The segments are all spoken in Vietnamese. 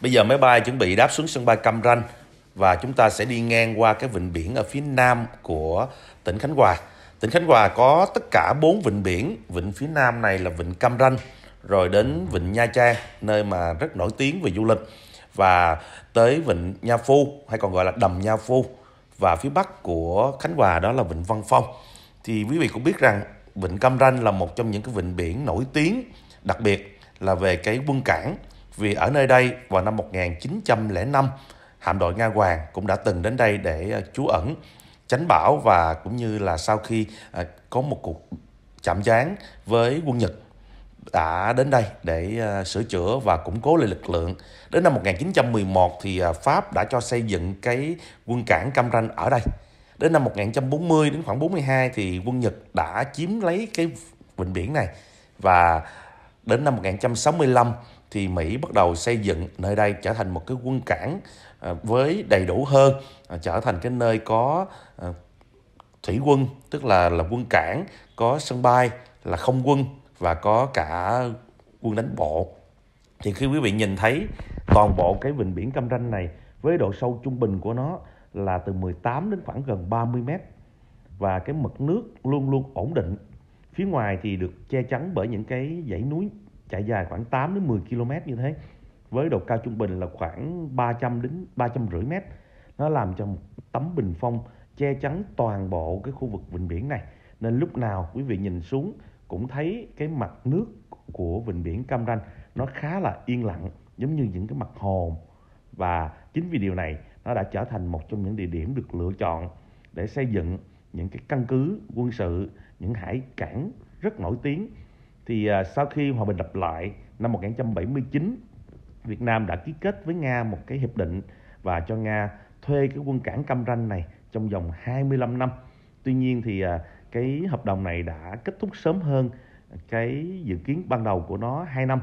Bây giờ máy bay chuẩn bị đáp xuống sân bay Cam Ranh và chúng ta sẽ đi ngang qua cái vịnh biển ở phía nam của tỉnh Khánh Hòa. Tỉnh Khánh Hòa có tất cả 4 vịnh biển. Vịnh phía nam này là vịnh Cam Ranh, rồi đến vịnh Nha Trang, nơi mà rất nổi tiếng về du lịch. Và tới vịnh Nha Phu, hay còn gọi là đầm Nha Phu. Và phía bắc của Khánh Hòa đó là vịnh Văn Phong. Thì quý vị cũng biết rằng vịnh Cam Ranh là một trong những cái vịnh biển nổi tiếng, đặc biệt là về cái quân cảng vì ở nơi đây vào năm 1905, hạm đội Nga Hoàng cũng đã từng đến đây để ờ, trú ẩn, tránh bão và cũng như là sau khi ờ, có một cuộc chạm trán với quân Nhật đã đến đây để ờ, sửa chữa và củng cố lại lực lượng. Đến năm 1911 thì Pháp đã cho xây dựng cái quân cảng Cam Ranh ở đây. Đến năm 1940 đến khoảng 42 thì quân Nhật đã chiếm lấy cái vịnh biển này và đến năm 1965 thì Mỹ bắt đầu xây dựng nơi đây trở thành một cái quân cảng à, với đầy đủ hơn à, trở thành cái nơi có à, thủy quân tức là là quân cảng có sân bay là không quân và có cả quân đánh bộ thì khi quý vị nhìn thấy toàn bộ cái vịnh biển Cam Ranh này với độ sâu trung bình của nó là từ 18 đến khoảng gần 30 mét và cái mực nước luôn luôn ổn định phía ngoài thì được che chắn bởi những cái dãy núi chạy dài khoảng 8 đến 10 km như thế với độ cao trung bình là khoảng 300 đến 350 mét nó làm cho một tấm bình phong che chắn toàn bộ cái khu vực vịnh biển này nên lúc nào quý vị nhìn xuống cũng thấy cái mặt nước của vịnh biển Cam Ranh nó khá là yên lặng giống như những cái mặt hồ và chính vì điều này nó đã trở thành một trong những địa điểm được lựa chọn để xây dựng những cái căn cứ quân sự những hải cảng rất nổi tiếng thì à, sau khi hòa bình lập lại năm 1979, Việt Nam đã ký kết với Nga một cái hiệp định và cho Nga thuê cái quân cảng Cam Ranh này trong vòng 25 năm. Tuy nhiên thì à, cái hợp đồng này đã kết thúc sớm hơn cái dự kiến ban đầu của nó 2 năm.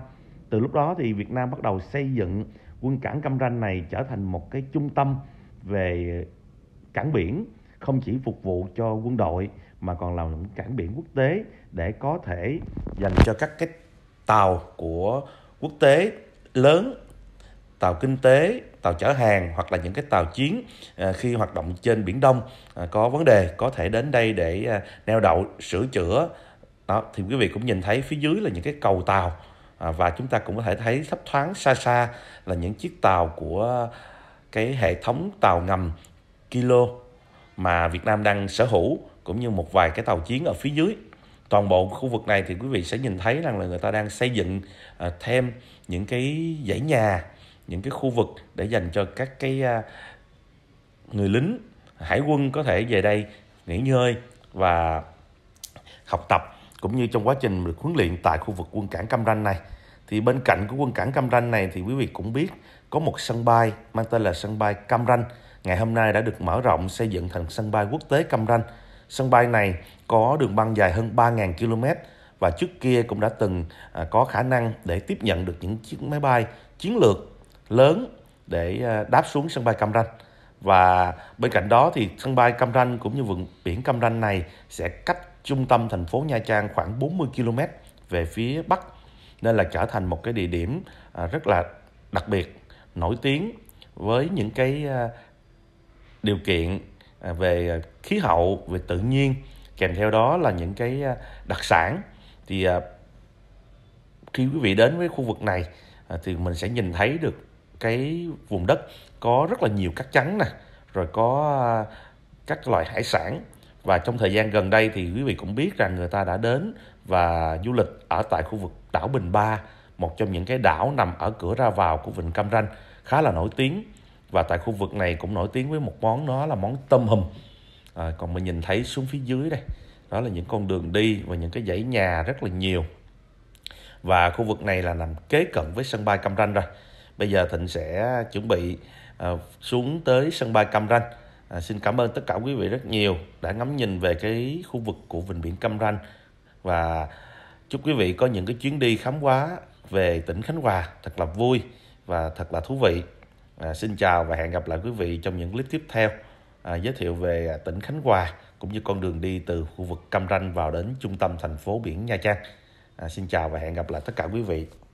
Từ lúc đó thì Việt Nam bắt đầu xây dựng quân cảng Cam Ranh này trở thành một cái trung tâm về cảng biển không chỉ phục vụ cho quân đội mà còn là những cảng biển quốc tế để có thể dành cho các cái tàu của quốc tế lớn tàu kinh tế tàu chở hàng hoặc là những cái tàu chiến à, khi hoạt động trên biển đông à, có vấn đề có thể đến đây để à, neo đậu sửa chữa đó thì quý vị cũng nhìn thấy phía dưới là những cái cầu tàu và chúng ta cũng có thể thấy thấp thoáng xa xa là những chiếc tàu của cái hệ thống tàu ngầm kilo mà Việt Nam đang sở hữu cũng như một vài cái tàu chiến ở phía dưới toàn bộ khu vực này thì quý vị sẽ nhìn thấy rằng là người ta đang xây dựng à, thêm những cái dãy nhà những cái khu vực để dành cho các cái à, người lính hải quân có thể về đây nghỉ ngơi và học tập cũng như trong quá trình được huấn luyện tại khu vực quân cảng Cam Ranh này thì bên cạnh của quân cảng Cam Ranh này thì quý vị cũng biết có một sân bay mang tên là sân bay Cam Ranh. Ngày hôm nay đã được mở rộng xây dựng thành sân bay quốc tế Cam Ranh. Sân bay này có đường băng dài hơn 3.000 km và trước kia cũng đã từng à, có khả năng để tiếp nhận được những chiếc máy bay chiến lược lớn để à, đáp xuống sân bay Cam Ranh. Và bên cạnh đó thì sân bay Cam Ranh cũng như vùng biển Cam Ranh này sẽ cách trung tâm thành phố Nha Trang khoảng 40 km về phía bắc nên là trở thành một cái địa điểm à, rất là đặc biệt nổi tiếng với những cái à, điều kiện à, về khí hậu về tự nhiên kèm theo đó là những cái đặc sản thì khi quý vị đến với khu vực này thì mình sẽ nhìn thấy được cái vùng đất có rất là nhiều cát trắng nè rồi có các loại hải sản và trong thời gian gần đây thì quý vị cũng biết rằng người ta đã đến và du lịch ở tại khu vực đảo Bình Ba một trong những cái đảo nằm ở cửa ra vào của Vịnh Cam Ranh khá là nổi tiếng và tại khu vực này cũng nổi tiếng với một món đó là món tôm hùm à, còn mình nhìn thấy xuống phía dưới đây đó là những con đường đi và những cái dãy nhà rất là nhiều và khu vực này là nằm kế cận với sân bay Cam Ranh rồi bây giờ Thịnh sẽ chuẩn bị à, xuống tới sân bay Cam Ranh À, xin cảm ơn tất cả quý vị rất nhiều đã ngắm nhìn về cái khu vực của vịnh biển Cam Ranh và chúc quý vị có những cái chuyến đi khám phá về tỉnh Khánh Hòa thật là vui và thật là thú vị. À, xin chào và hẹn gặp lại quý vị trong những clip tiếp theo à, giới thiệu về tỉnh Khánh Hòa cũng như con đường đi từ khu vực Cam Ranh vào đến trung tâm thành phố biển Nha Trang. À, xin chào và hẹn gặp lại tất cả quý vị.